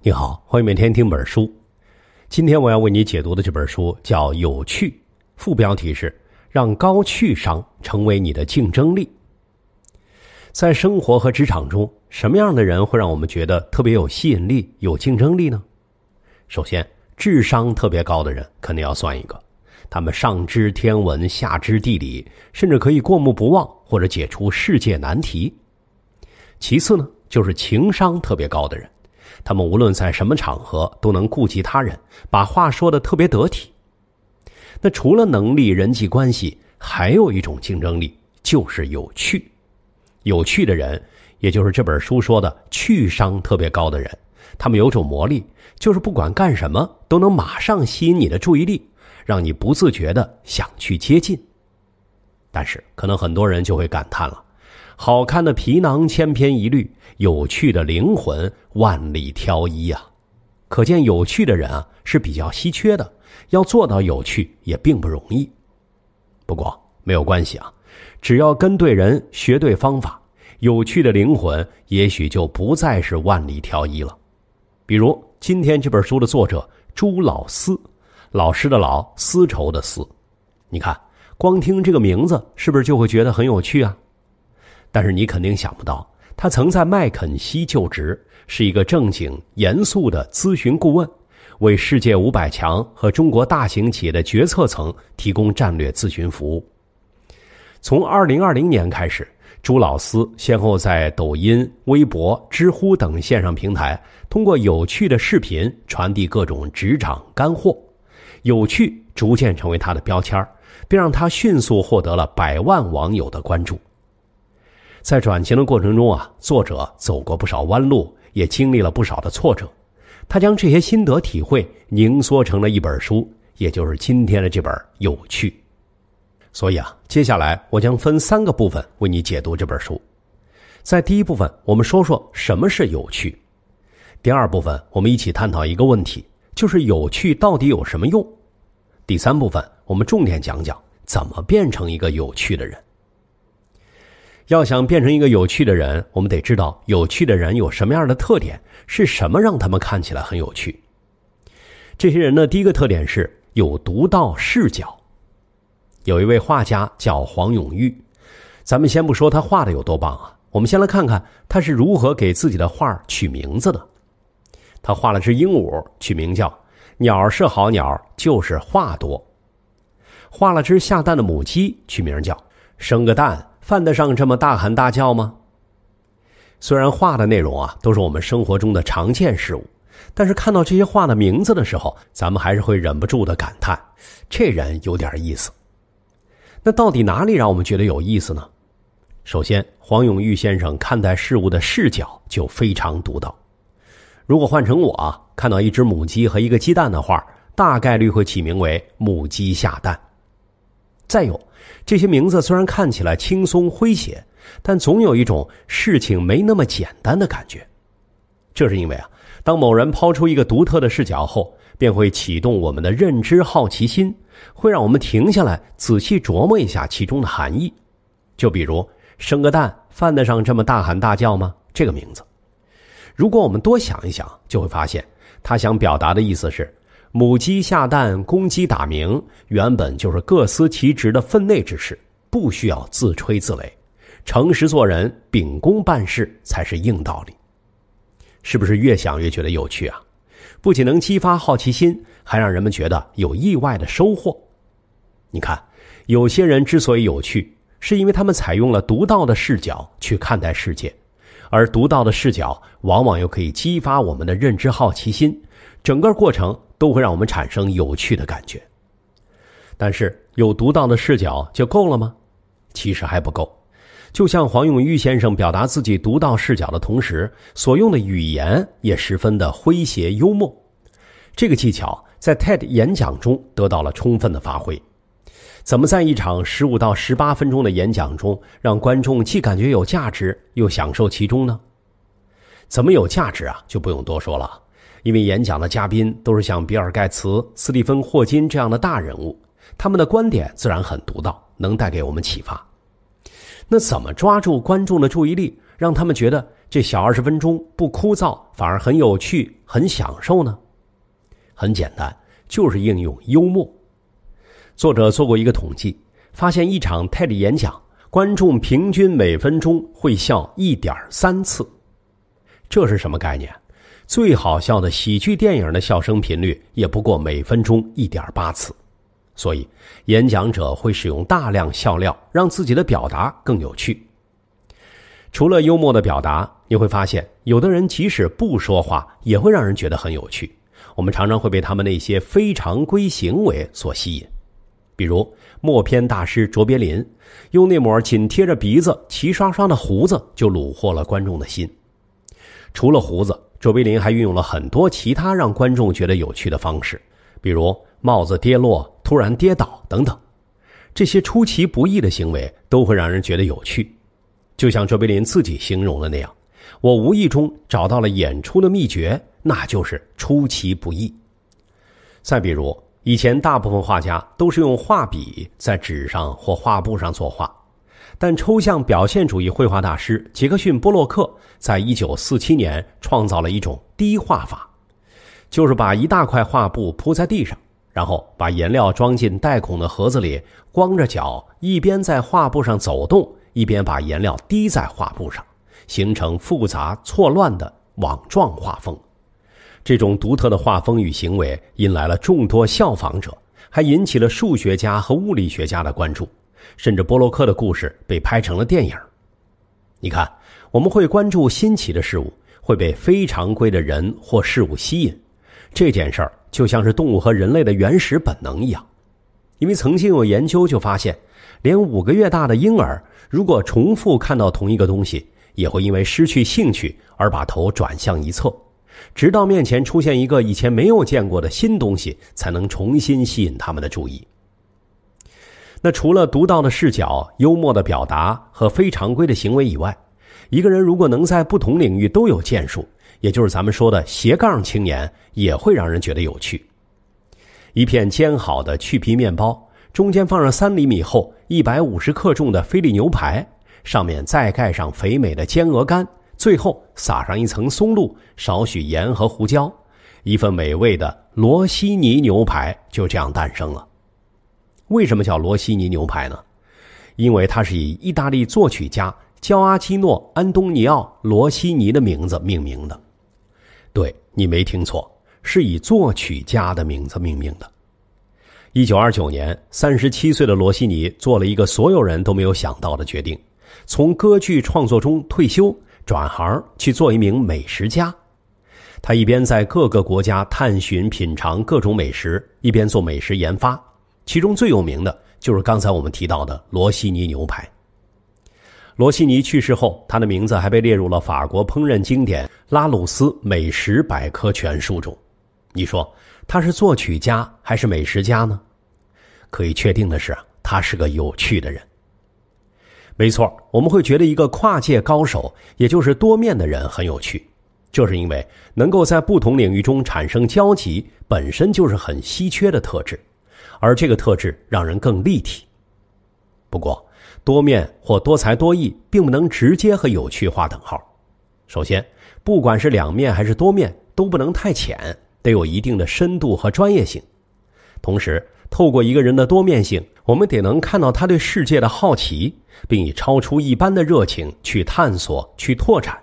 你好，欢迎每天听本书。今天我要为你解读的这本书叫《有趣》，副标题是“让高趣商成为你的竞争力”。在生活和职场中，什么样的人会让我们觉得特别有吸引力、有竞争力呢？首先，智商特别高的人肯定要算一个，他们上知天文，下知地理，甚至可以过目不忘或者解出世界难题。其次呢，就是情商特别高的人。他们无论在什么场合都能顾及他人，把话说的特别得体。那除了能力、人际关系，还有一种竞争力就是有趣。有趣的人，也就是这本书说的趣商特别高的人，他们有种魔力，就是不管干什么都能马上吸引你的注意力，让你不自觉的想去接近。但是，可能很多人就会感叹了。好看的皮囊千篇一律，有趣的灵魂万里挑一啊！可见，有趣的人啊是比较稀缺的，要做到有趣也并不容易。不过没有关系啊，只要跟对人、学对方法，有趣的灵魂也许就不再是万里挑一了。比如今天这本书的作者朱老四，老师的“老”丝绸的“丝”，你看，光听这个名字是不是就会觉得很有趣啊？但是你肯定想不到，他曾在麦肯锡就职，是一个正经严肃的咨询顾问，为世界五百强和中国大型企业的决策层提供战略咨询服务。从二零二零年开始，朱老师先后在抖音、微博、知乎等线上平台，通过有趣的视频传递各种职场干货，有趣逐渐成为他的标签并让他迅速获得了百万网友的关注。在转型的过程中啊，作者走过不少弯路，也经历了不少的挫折。他将这些心得体会凝缩成了一本书，也就是今天的这本《有趣》。所以啊，接下来我将分三个部分为你解读这本书。在第一部分，我们说说什么是有趣；第二部分，我们一起探讨一个问题，就是有趣到底有什么用；第三部分，我们重点讲讲怎么变成一个有趣的人。要想变成一个有趣的人，我们得知道有趣的人有什么样的特点，是什么让他们看起来很有趣。这些人的第一个特点是有独到视角。有一位画家叫黄永玉，咱们先不说他画的有多棒啊，我们先来看看他是如何给自己的画取名字的。他画了只鹦鹉，取名叫“鸟是好鸟，就是话多”。画了只下蛋的母鸡，取名叫“生个蛋”。犯得上这么大喊大叫吗？虽然画的内容啊都是我们生活中的常见事物，但是看到这些画的名字的时候，咱们还是会忍不住的感叹：这人有点意思。那到底哪里让我们觉得有意思呢？首先，黄永玉先生看待事物的视角就非常独到。如果换成我，看到一只母鸡和一个鸡蛋的画，大概率会起名为“母鸡下蛋”。再有，这些名字虽然看起来轻松诙谐，但总有一种事情没那么简单的感觉。这是因为啊，当某人抛出一个独特的视角后，便会启动我们的认知好奇心，会让我们停下来仔细琢磨一下其中的含义。就比如“生个蛋”犯得上这么大喊大叫吗？这个名字，如果我们多想一想，就会发现他想表达的意思是。母鸡下蛋，公鸡打鸣，原本就是各司其职的分内之事，不需要自吹自擂。诚实做人，秉公办事才是硬道理。是不是越想越觉得有趣啊？不仅能激发好奇心，还让人们觉得有意外的收获。你看，有些人之所以有趣，是因为他们采用了独到的视角去看待世界，而独到的视角往往又可以激发我们的认知好奇心。整个过程。都会让我们产生有趣的感觉，但是有独到的视角就够了吗？其实还不够。就像黄永玉先生表达自己独到视角的同时，所用的语言也十分的诙谐幽默。这个技巧在 TED 演讲中得到了充分的发挥。怎么在一场十五到十八分钟的演讲中，让观众既感觉有价值又享受其中呢？怎么有价值啊？就不用多说了。因为演讲的嘉宾都是像比尔盖茨、斯蒂芬霍金这样的大人物，他们的观点自然很独到，能带给我们启发。那怎么抓住观众的注意力，让他们觉得这小二十分钟不枯燥，反而很有趣、很享受呢？很简单，就是应用幽默。作者做过一个统计，发现一场泰迪演讲，观众平均每分钟会笑一点三次。这是什么概念？最好笑的喜剧电影的笑声频率也不过每分钟一点八次，所以演讲者会使用大量笑料，让自己的表达更有趣。除了幽默的表达，你会发现有的人即使不说话，也会让人觉得很有趣。我们常常会被他们那些非常规行为所吸引，比如默片大师卓别林，用那抹紧贴着鼻子齐刷刷的胡子就虏获了观众的心。除了胡子。卓别林还运用了很多其他让观众觉得有趣的方式，比如帽子跌落、突然跌倒等等，这些出其不意的行为都会让人觉得有趣。就像卓别林自己形容的那样，我无意中找到了演出的秘诀，那就是出其不意。再比如，以前大部分画家都是用画笔在纸上或画布上作画。但抽象表现主义绘画大师杰克逊·波洛克，在一九四七年创造了一种滴画法，就是把一大块画布铺在地上，然后把颜料装进带孔的盒子里，光着脚一边在画布上走动，一边把颜料滴在画布上，形成复杂错乱的网状画风。这种独特的画风与行为引来了众多效仿者，还引起了数学家和物理学家的关注。甚至波洛克的故事被拍成了电影。你看，我们会关注新奇的事物，会被非常规的人或事物吸引。这件事儿就像是动物和人类的原始本能一样。因为曾经有研究就发现，连五个月大的婴儿，如果重复看到同一个东西，也会因为失去兴趣而把头转向一侧，直到面前出现一个以前没有见过的新东西，才能重新吸引他们的注意。那除了独到的视角、幽默的表达和非常规的行为以外，一个人如果能在不同领域都有建树，也就是咱们说的斜杠青年，也会让人觉得有趣。一片煎好的去皮面包，中间放上三厘米厚、一百五十克重的菲力牛排，上面再盖上肥美的煎鹅肝，最后撒上一层松露、少许盐和胡椒，一份美味的罗西尼牛排就这样诞生了。为什么叫罗西尼牛排呢？因为它是以意大利作曲家焦阿基诺·安东尼奥·罗西尼的名字命名的。对你没听错，是以作曲家的名字命名的。一九二九年，三十七岁的罗西尼做了一个所有人都没有想到的决定：从歌剧创作中退休，转行去做一名美食家。他一边在各个国家探寻、品尝各种美食，一边做美食研发。其中最有名的就是刚才我们提到的罗西尼牛排。罗西尼去世后，他的名字还被列入了法国烹饪经典《拉鲁斯美食百科全书》中。你说他是作曲家还是美食家呢？可以确定的是，他是个有趣的人。没错，我们会觉得一个跨界高手，也就是多面的人很有趣，就是因为能够在不同领域中产生交集，本身就是很稀缺的特质。而这个特质让人更立体。不过，多面或多才多艺并不能直接和有趣划等号。首先，不管是两面还是多面，都不能太浅，得有一定的深度和专业性。同时，透过一个人的多面性，我们得能看到他对世界的好奇，并以超出一般的热情去探索、去拓展。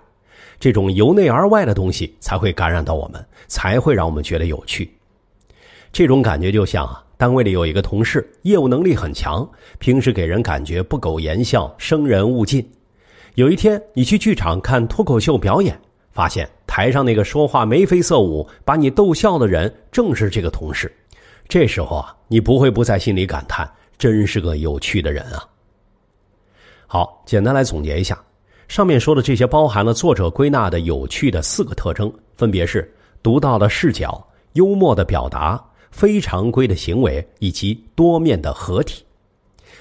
这种由内而外的东西才会感染到我们，才会让我们觉得有趣。这种感觉就像啊。单位里有一个同事，业务能力很强，平时给人感觉不苟言笑，生人勿近。有一天，你去剧场看脱口秀表演，发现台上那个说话眉飞色舞、把你逗笑的人正是这个同事。这时候啊，你不会不在心里感叹，真是个有趣的人啊。好，简单来总结一下，上面说的这些包含了作者归纳的有趣的四个特征，分别是独到的视角、幽默的表达。非常规的行为以及多面的合体，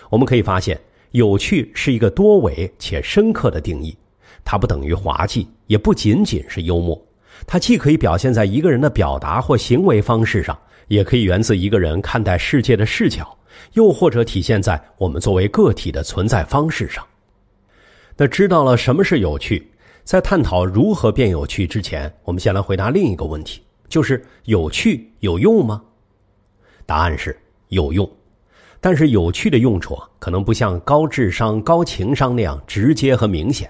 我们可以发现，有趣是一个多维且深刻的定义。它不等于滑稽，也不仅仅是幽默。它既可以表现在一个人的表达或行为方式上，也可以源自一个人看待世界的视角，又或者体现在我们作为个体的存在方式上。那知道了什么是有趣，在探讨如何变有趣之前，我们先来回答另一个问题，就是有趣有用吗？答案是有用，但是有趣的用处可能不像高智商、高情商那样直接和明显。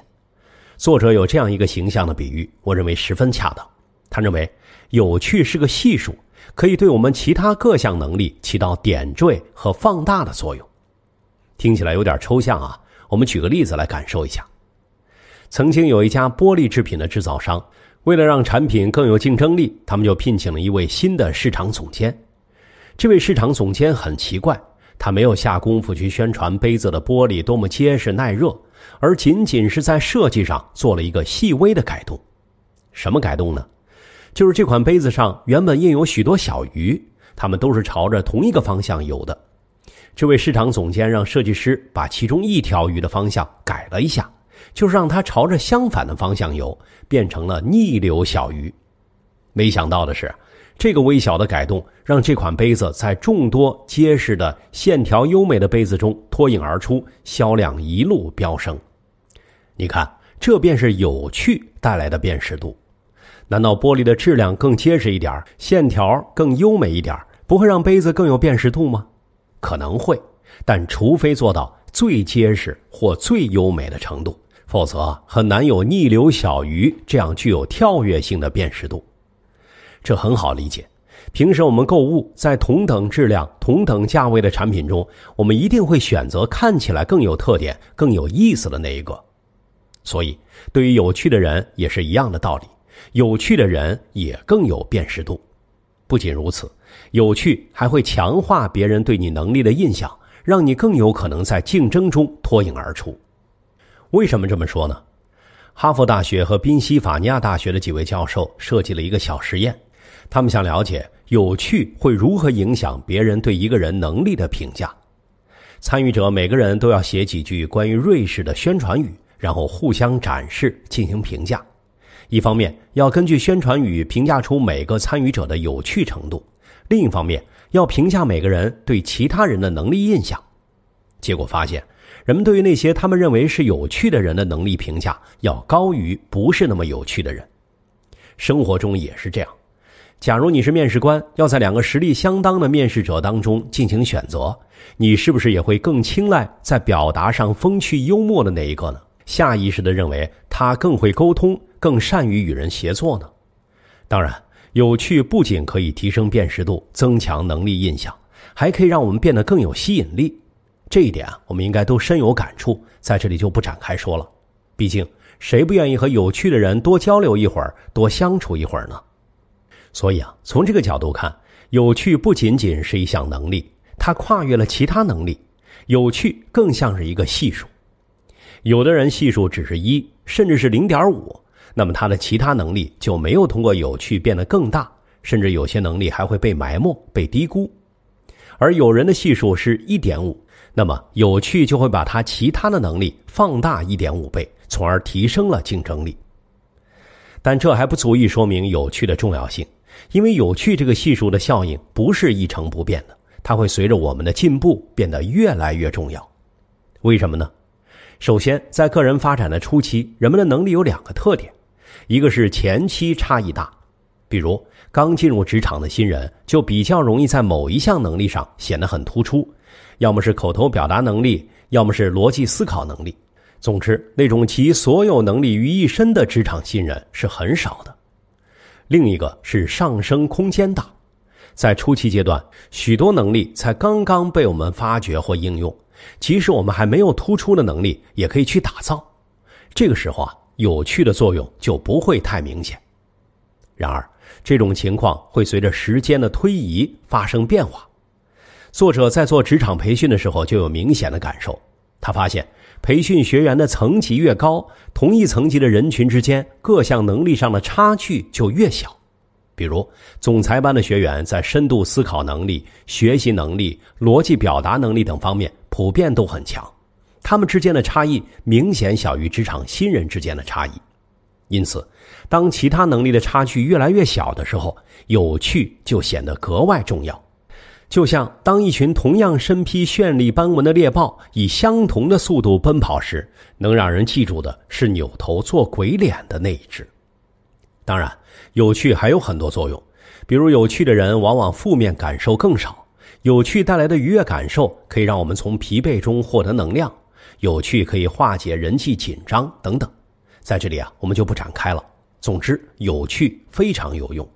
作者有这样一个形象的比喻，我认为十分恰当。他认为，有趣是个系数，可以对我们其他各项能力起到点缀和放大的作用。听起来有点抽象啊，我们举个例子来感受一下。曾经有一家玻璃制品的制造商，为了让产品更有竞争力，他们就聘请了一位新的市场总监。这位市场总监很奇怪，他没有下功夫去宣传杯子的玻璃多么结实耐热，而仅仅是在设计上做了一个细微的改动。什么改动呢？就是这款杯子上原本印有许多小鱼，它们都是朝着同一个方向游的。这位市场总监让设计师把其中一条鱼的方向改了一下，就是让它朝着相反的方向游，变成了逆流小鱼。没想到的是。这个微小的改动让这款杯子在众多结实的、线条优美的杯子中脱颖而出，销量一路飙升。你看，这便是有趣带来的辨识度。难道玻璃的质量更结实一点线条更优美一点不会让杯子更有辨识度吗？可能会，但除非做到最结实或最优美的程度，否则很难有“逆流小鱼”这样具有跳跃性的辨识度。这很好理解，平时我们购物，在同等质量、同等价位的产品中，我们一定会选择看起来更有特点、更有意思的那一个。所以，对于有趣的人也是一样的道理。有趣的人也更有辨识度。不仅如此，有趣还会强化别人对你能力的印象，让你更有可能在竞争中脱颖而出。为什么这么说呢？哈佛大学和宾夕法尼亚大学的几位教授设计了一个小实验。他们想了解有趣会如何影响别人对一个人能力的评价。参与者每个人都要写几句关于瑞士的宣传语，然后互相展示进行评价。一方面要根据宣传语评价出每个参与者的有趣程度，另一方面要评价每个人对其他人的能力印象。结果发现，人们对于那些他们认为是有趣的人的能力评价要高于不是那么有趣的人。生活中也是这样。假如你是面试官，要在两个实力相当的面试者当中进行选择，你是不是也会更青睐在表达上风趣幽默的那一个呢？下意识的认为他更会沟通，更善于与人协作呢？当然，有趣不仅可以提升辨识度、增强能力印象，还可以让我们变得更有吸引力。这一点啊，我们应该都深有感触，在这里就不展开说了。毕竟，谁不愿意和有趣的人多交流一会儿，多相处一会儿呢？所以啊，从这个角度看，有趣不仅仅是一项能力，它跨越了其他能力。有趣更像是一个系数，有的人系数只是一，甚至是零点五，那么他的其他能力就没有通过有趣变得更大，甚至有些能力还会被埋没、被低估。而有人的系数是一点五，那么有趣就会把他其他的能力放大一点五倍，从而提升了竞争力。但这还不足以说明有趣的重要性。因为有趣这个系数的效应不是一成不变的，它会随着我们的进步变得越来越重要。为什么呢？首先，在个人发展的初期，人们的能力有两个特点：一个是前期差异大，比如刚进入职场的新人就比较容易在某一项能力上显得很突出，要么是口头表达能力，要么是逻辑思考能力。总之，那种集所有能力于一身的职场新人是很少的。另一个是上升空间大，在初期阶段，许多能力才刚刚被我们发掘或应用，即使我们还没有突出的能力，也可以去打造。这个时候啊，有趣的作用就不会太明显。然而，这种情况会随着时间的推移发生变化。作者在做职场培训的时候就有明显的感受，他发现。培训学员的层级越高，同一层级的人群之间各项能力上的差距就越小。比如，总裁班的学员在深度思考能力、学习能力、逻辑表达能力等方面普遍都很强，他们之间的差异明显小于职场新人之间的差异。因此，当其他能力的差距越来越小的时候，有趣就显得格外重要。就像当一群同样身披绚丽斑纹的猎豹以相同的速度奔跑时，能让人记住的是扭头做鬼脸的那一只。当然，有趣还有很多作用，比如有趣的人往往负面感受更少，有趣带来的愉悦感受可以让我们从疲惫中获得能量，有趣可以化解人际紧张等等。在这里啊，我们就不展开了。总之，有趣非常有用。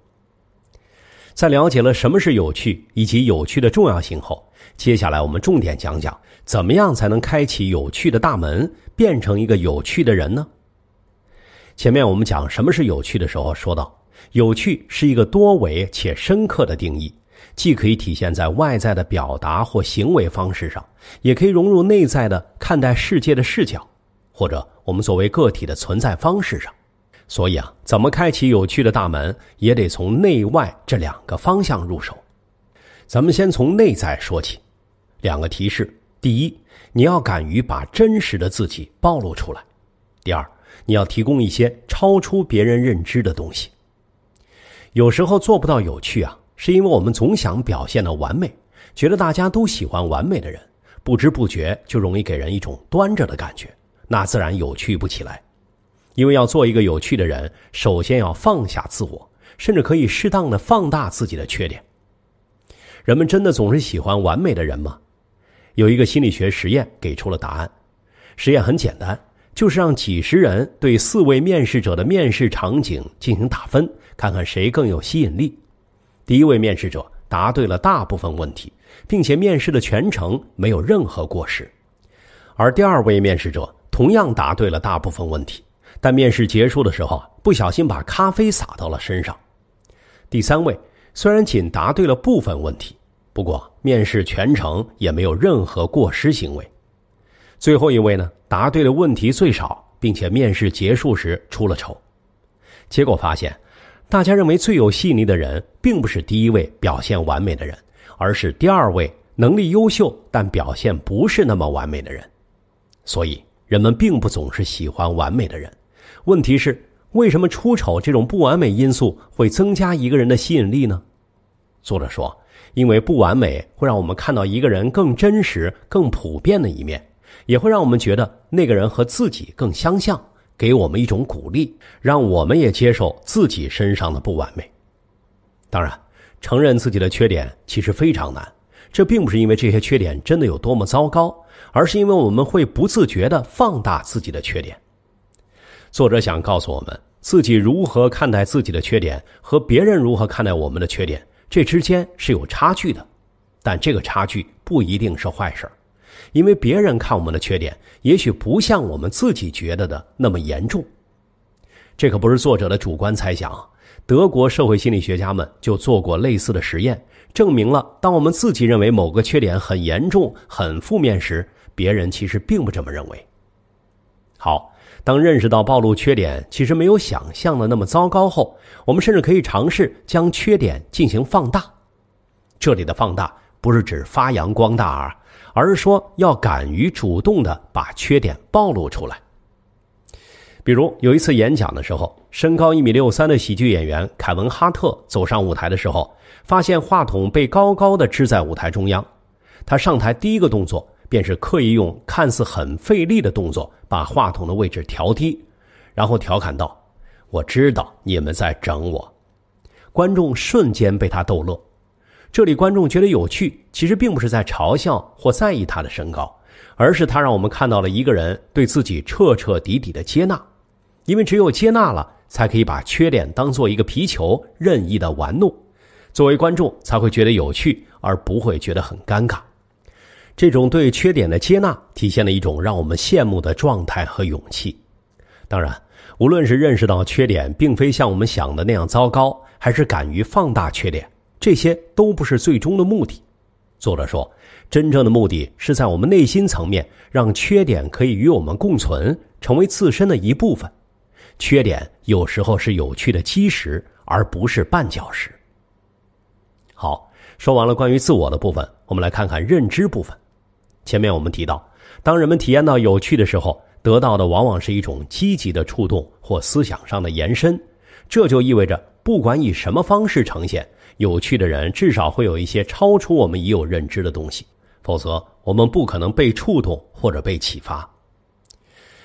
在了解了什么是有趣以及有趣的重要性后，接下来我们重点讲讲，怎么样才能开启有趣的大门，变成一个有趣的人呢？前面我们讲什么是有趣的时候，说到有趣是一个多维且深刻的定义，既可以体现在外在的表达或行为方式上，也可以融入内在的看待世界的视角，或者我们作为个体的存在方式上。所以啊，怎么开启有趣的大门，也得从内外这两个方向入手。咱们先从内在说起。两个提示：第一，你要敢于把真实的自己暴露出来；第二，你要提供一些超出别人认知的东西。有时候做不到有趣啊，是因为我们总想表现的完美，觉得大家都喜欢完美的人，不知不觉就容易给人一种端着的感觉，那自然有趣不起来。因为要做一个有趣的人，首先要放下自我，甚至可以适当的放大自己的缺点。人们真的总是喜欢完美的人吗？有一个心理学实验给出了答案。实验很简单，就是让几十人对四位面试者的面试场景进行打分，看看谁更有吸引力。第一位面试者答对了大部分问题，并且面试的全程没有任何过失，而第二位面试者同样答对了大部分问题。但面试结束的时候啊，不小心把咖啡洒到了身上。第三位虽然仅答对了部分问题，不过面试全程也没有任何过失行为。最后一位呢，答对的问题最少，并且面试结束时出了丑。结果发现，大家认为最有细腻的人，并不是第一位表现完美的人，而是第二位能力优秀但表现不是那么完美的人。所以，人们并不总是喜欢完美的人。问题是为什么出丑这种不完美因素会增加一个人的吸引力呢？作者说，因为不完美会让我们看到一个人更真实、更普遍的一面，也会让我们觉得那个人和自己更相像，给我们一种鼓励，让我们也接受自己身上的不完美。当然，承认自己的缺点其实非常难，这并不是因为这些缺点真的有多么糟糕，而是因为我们会不自觉的放大自己的缺点。作者想告诉我们，自己如何看待自己的缺点和别人如何看待我们的缺点，这之间是有差距的，但这个差距不一定是坏事，因为别人看我们的缺点，也许不像我们自己觉得的那么严重。这可不是作者的主观猜想，德国社会心理学家们就做过类似的实验，证明了当我们自己认为某个缺点很严重、很负面时，别人其实并不这么认为。好。当认识到暴露缺点其实没有想象的那么糟糕后，我们甚至可以尝试将缺点进行放大。这里的放大不是指发扬光大，啊，而是说要敢于主动的把缺点暴露出来。比如有一次演讲的时候，身高一米六三的喜剧演员凯文·哈特走上舞台的时候，发现话筒被高高的支在舞台中央。他上台第一个动作。便是刻意用看似很费力的动作把话筒的位置调低，然后调侃道：“我知道你们在整我。”观众瞬间被他逗乐。这里观众觉得有趣，其实并不是在嘲笑或在意他的身高，而是他让我们看到了一个人对自己彻彻底底的接纳。因为只有接纳了，才可以把缺点当做一个皮球任意的玩弄，作为观众才会觉得有趣，而不会觉得很尴尬。这种对缺点的接纳，体现了一种让我们羡慕的状态和勇气。当然，无论是认识到缺点并非像我们想的那样糟糕，还是敢于放大缺点，这些都不是最终的目的。作者说，真正的目的是在我们内心层面，让缺点可以与我们共存，成为自身的一部分。缺点有时候是有趣的基石，而不是绊脚石。好，说完了关于自我的部分，我们来看看认知部分。前面我们提到，当人们体验到有趣的时候，得到的往往是一种积极的触动或思想上的延伸。这就意味着，不管以什么方式呈现，有趣的人至少会有一些超出我们已有认知的东西，否则我们不可能被触动或者被启发。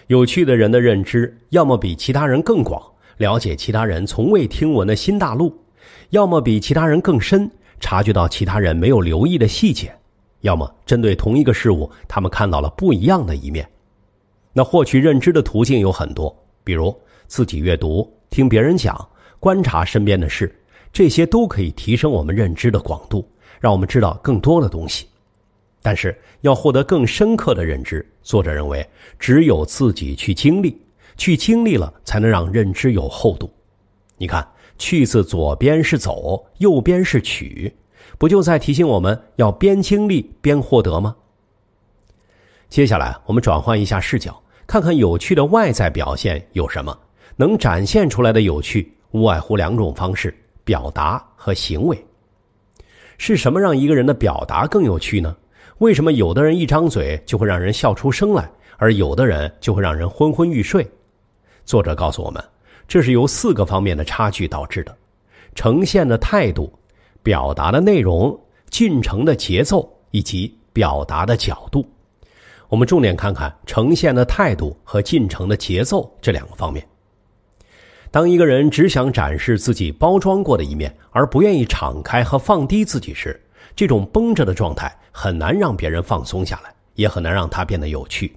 有趣的人的认知，要么比其他人更广，了解其他人从未听闻的新大陆；要么比其他人更深，察觉到其他人没有留意的细节。要么针对同一个事物，他们看到了不一样的一面。那获取认知的途径有很多，比如自己阅读、听别人讲、观察身边的事，这些都可以提升我们认知的广度，让我们知道更多的东西。但是要获得更深刻的认知，作者认为只有自己去经历，去经历了才能让认知有厚度。你看“去”字左边是走，右边是取。不就在提醒我们要边经历边获得吗？接下来我们转换一下视角，看看有趣的外在表现有什么能展现出来的有趣，无外乎两种方式：表达和行为。是什么让一个人的表达更有趣呢？为什么有的人一张嘴就会让人笑出声来，而有的人就会让人昏昏欲睡？作者告诉我们，这是由四个方面的差距导致的：呈现的态度。表达的内容、进程的节奏以及表达的角度，我们重点看看呈现的态度和进程的节奏这两个方面。当一个人只想展示自己包装过的一面，而不愿意敞开和放低自己时，这种绷着的状态很难让别人放松下来，也很难让他变得有趣。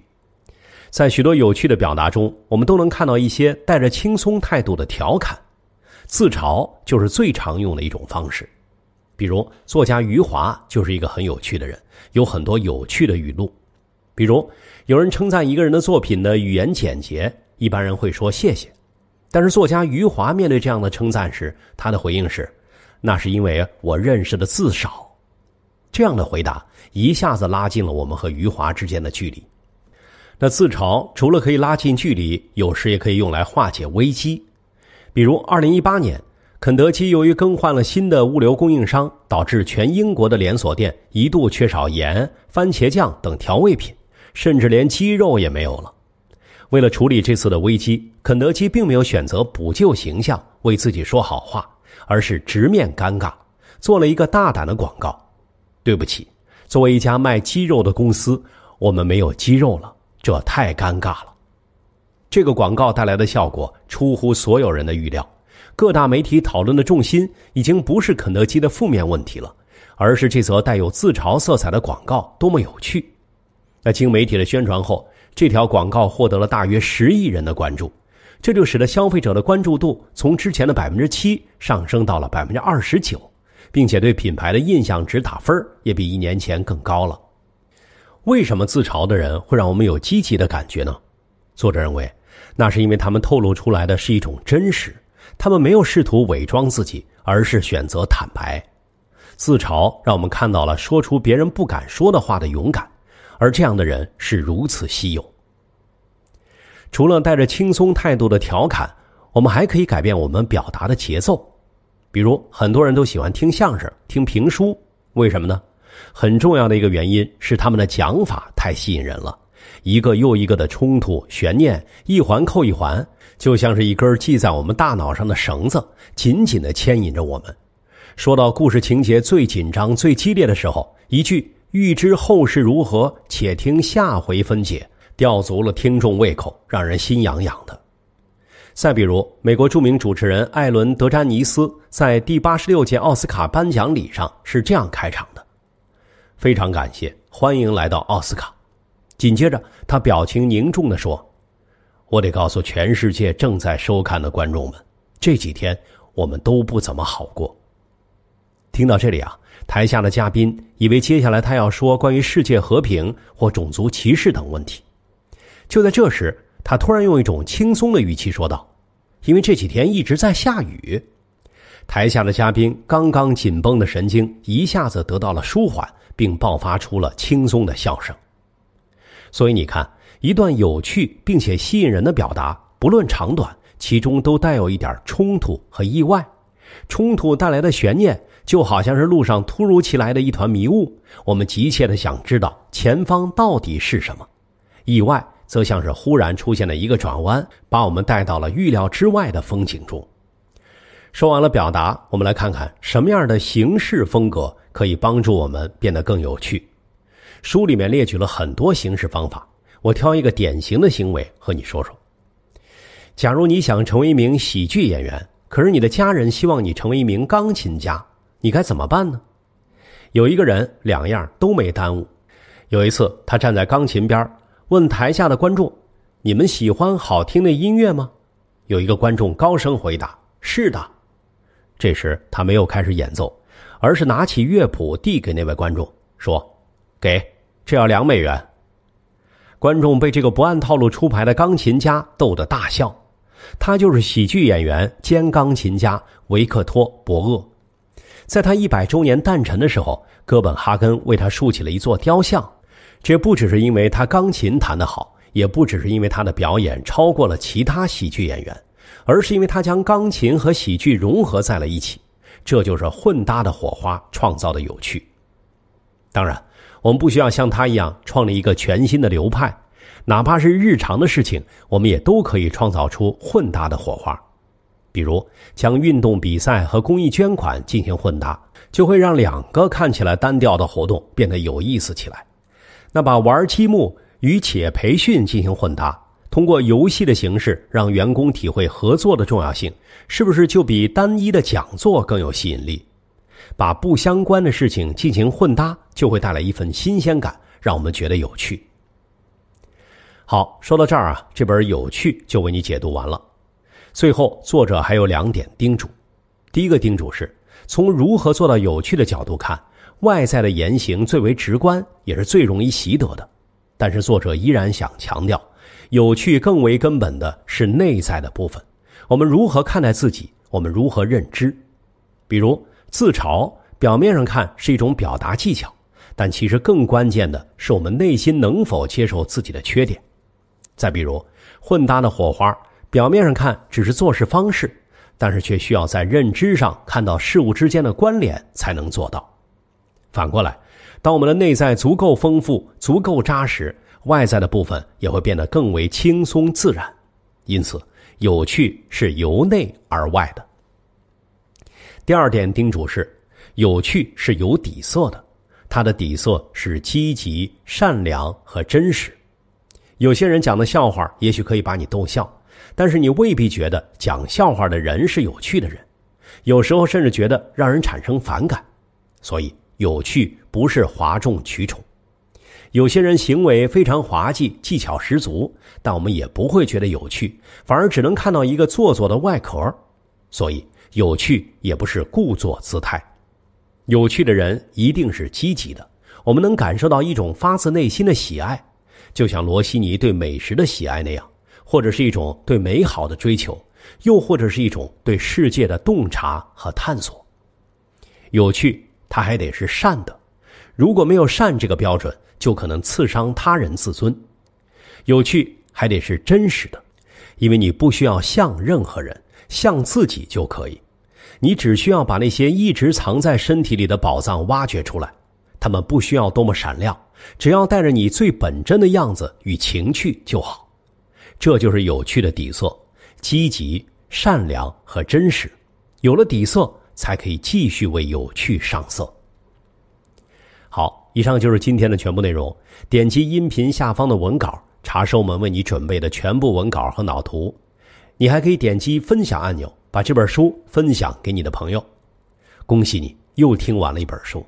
在许多有趣的表达中，我们都能看到一些带着轻松态度的调侃，自嘲就是最常用的一种方式。比如，作家余华就是一个很有趣的人，有很多有趣的语录。比如，有人称赞一个人的作品的语言简洁，一般人会说谢谢。但是，作家余华面对这样的称赞时，他的回应是：“那是因为我认识的字少。”这样的回答一下子拉近了我们和余华之间的距离。那自嘲除了可以拉近距离，有时也可以用来化解危机。比如，二零一八年。肯德基由于更换了新的物流供应商，导致全英国的连锁店一度缺少盐、番茄酱等调味品，甚至连鸡肉也没有了。为了处理这次的危机，肯德基并没有选择补救形象，为自己说好话，而是直面尴尬，做了一个大胆的广告：“对不起，作为一家卖鸡肉的公司，我们没有鸡肉了，这太尴尬了。”这个广告带来的效果出乎所有人的预料。各大媒体讨论的重心已经不是肯德基的负面问题了，而是这则带有自嘲色彩的广告多么有趣。那经媒体的宣传后，这条广告获得了大约十亿人的关注，这就使得消费者的关注度从之前的百分之七上升到了百分之二十九，并且对品牌的印象值打分也比一年前更高了。为什么自嘲的人会让我们有积极的感觉呢？作者认为，那是因为他们透露出来的是一种真实。他们没有试图伪装自己，而是选择坦白。自嘲让我们看到了说出别人不敢说的话的勇敢，而这样的人是如此稀有。除了带着轻松态度的调侃，我们还可以改变我们表达的节奏。比如，很多人都喜欢听相声、听评书，为什么呢？很重要的一个原因是他们的讲法太吸引人了，一个又一个的冲突、悬念，一环扣一环。就像是一根系在我们大脑上的绳子，紧紧的牵引着我们。说到故事情节最紧张、最激烈的时候，一句“欲知后事如何，且听下回分解”，吊足了听众胃口，让人心痒痒的。再比如，美国著名主持人艾伦·德詹尼斯在第八十六届奥斯卡颁奖礼上是这样开场的：“非常感谢，欢迎来到奥斯卡。”紧接着，他表情凝重的说。我得告诉全世界正在收看的观众们，这几天我们都不怎么好过。听到这里啊，台下的嘉宾以为接下来他要说关于世界和平或种族歧视等问题。就在这时，他突然用一种轻松的语气说道：“因为这几天一直在下雨。”台下的嘉宾刚刚紧绷的神经一下子得到了舒缓，并爆发出了轻松的笑声。所以你看，一段有趣并且吸引人的表达，不论长短，其中都带有一点冲突和意外。冲突带来的悬念，就好像是路上突如其来的一团迷雾，我们急切的想知道前方到底是什么；意外则像是忽然出现的一个转弯，把我们带到了预料之外的风景中。说完了表达，我们来看看什么样的形式风格可以帮助我们变得更有趣。书里面列举了很多行事方法，我挑一个典型的行为和你说说。假如你想成为一名喜剧演员，可是你的家人希望你成为一名钢琴家，你该怎么办呢？有一个人两样都没耽误。有一次，他站在钢琴边，问台下的观众：“你们喜欢好听的音乐吗？”有一个观众高声回答：“是的。”这时他没有开始演奏，而是拿起乐谱递给那位观众，说。给，这要两美元。观众被这个不按套路出牌的钢琴家逗得大笑。他就是喜剧演员兼钢琴家维克托·博厄。在他一百周年诞辰的时候，哥本哈根为他竖起了一座雕像。这不只是因为他钢琴弹得好，也不只是因为他的表演超过了其他喜剧演员，而是因为他将钢琴和喜剧融合在了一起。这就是混搭的火花创造的有趣。当然。我们不需要像他一样创立一个全新的流派，哪怕是日常的事情，我们也都可以创造出混搭的火花。比如，将运动比赛和公益捐款进行混搭，就会让两个看起来单调的活动变得有意思起来。那把玩积木与企业培训进行混搭，通过游戏的形式让员工体会合作的重要性，是不是就比单一的讲座更有吸引力？把不相关的事情进行混搭。就会带来一份新鲜感，让我们觉得有趣。好，说到这儿啊，这本《有趣》就为你解读完了。最后，作者还有两点叮嘱。第一个叮嘱是，从如何做到有趣的角度看，外在的言行最为直观，也是最容易习得的。但是，作者依然想强调，有趣更为根本的是内在的部分。我们如何看待自己？我们如何认知？比如自嘲，表面上看是一种表达技巧。但其实更关键的是，我们内心能否接受自己的缺点。再比如，混搭的火花，表面上看只是做事方式，但是却需要在认知上看到事物之间的关联才能做到。反过来，当我们的内在足够丰富、足够扎实，外在的部分也会变得更为轻松自然。因此，有趣是由内而外的。第二点叮嘱是：有趣是有底色的。他的底色是积极、善良和真实。有些人讲的笑话也许可以把你逗笑，但是你未必觉得讲笑话的人是有趣的人。有时候甚至觉得让人产生反感。所以，有趣不是哗众取宠。有些人行为非常滑稽，技巧十足，但我们也不会觉得有趣，反而只能看到一个做作的外壳。所以，有趣也不是故作姿态。有趣的人一定是积极的，我们能感受到一种发自内心的喜爱，就像罗西尼对美食的喜爱那样，或者是一种对美好的追求，又或者是一种对世界的洞察和探索。有趣，它还得是善的，如果没有善这个标准，就可能刺伤他人自尊。有趣还得是真实的，因为你不需要像任何人，像自己就可以。你只需要把那些一直藏在身体里的宝藏挖掘出来，它们不需要多么闪亮，只要带着你最本真的样子与情趣就好。这就是有趣的底色，积极、善良和真实。有了底色，才可以继续为有趣上色。好，以上就是今天的全部内容。点击音频下方的文稿，查收我们为你准备的全部文稿和脑图。你还可以点击分享按钮。把这本书分享给你的朋友，恭喜你又听完了一本书。